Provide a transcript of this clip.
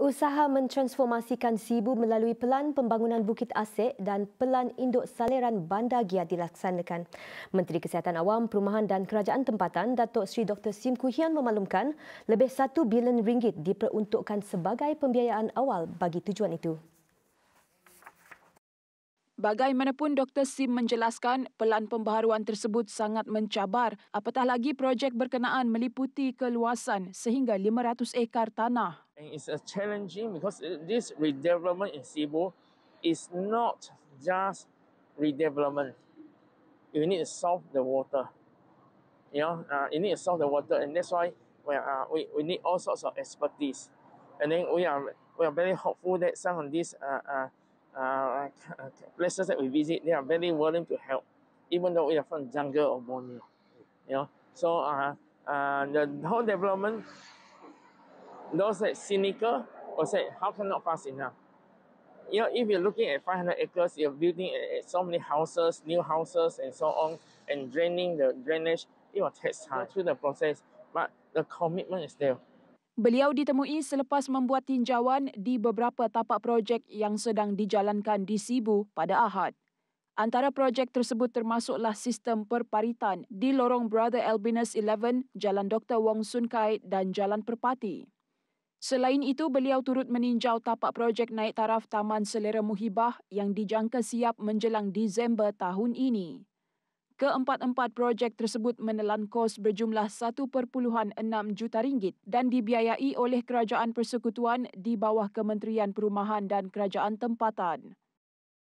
usaha mentransformasikan Sibu melalui pelan pembangunan Bukit Asik dan pelan induk saliran Bandar Giat dilaksanakan. Menteri Kesihatan Awam, Perumahan dan Kerajaan Tempatan Datuk Sri Dr. Sim Kuhian memaklumkan lebih 1 bilion ringgit diperuntukkan sebagai pembiayaan awal bagi tujuan itu. Bagaimanapun Dr. Sim menjelaskan, pelan pembaharuan tersebut sangat mencabar, apatah lagi projek berkenaan meliputi keluasan sehingga 500 ekar tanah. And it's a challenging because this redevelopment in Cebu is not just redevelopment. You need to solve the water. You know, uh, you need to solve the water and that's why we, are, uh, we, we need all sorts of expertise. And then we are, we are very hopeful that some of these uh, uh, uh, places that we visit, they are very willing to help, even though we are from jungle or Borneo. You know, so uh, uh, the whole development, those that cynical or say, how can not fast enough? You know, if you're looking at 500 acres, you're building uh, so many houses, new houses, and so on, and draining the drainage, it will take time through the process, but the commitment is there. Beliau ditemui selepas membuat tinjauan di beberapa tapak projek yang sedang dijalankan di Sibu pada Ahad. Antara projek tersebut termasuklah sistem perparitan di lorong Brother Albinus 11, Jalan Dr. Wong Sun Kai dan Jalan Perpati. Selain itu, beliau turut meninjau tapak projek naik taraf Taman Selera Muhibah yang dijangka siap menjelang Disember tahun ini. Keempat-empat projek tersebut menelan kos berjumlah 1.6 juta ringgit dan dibiayai oleh Kerajaan Persekutuan di bawah Kementerian Perumahan dan Kerajaan Tempatan.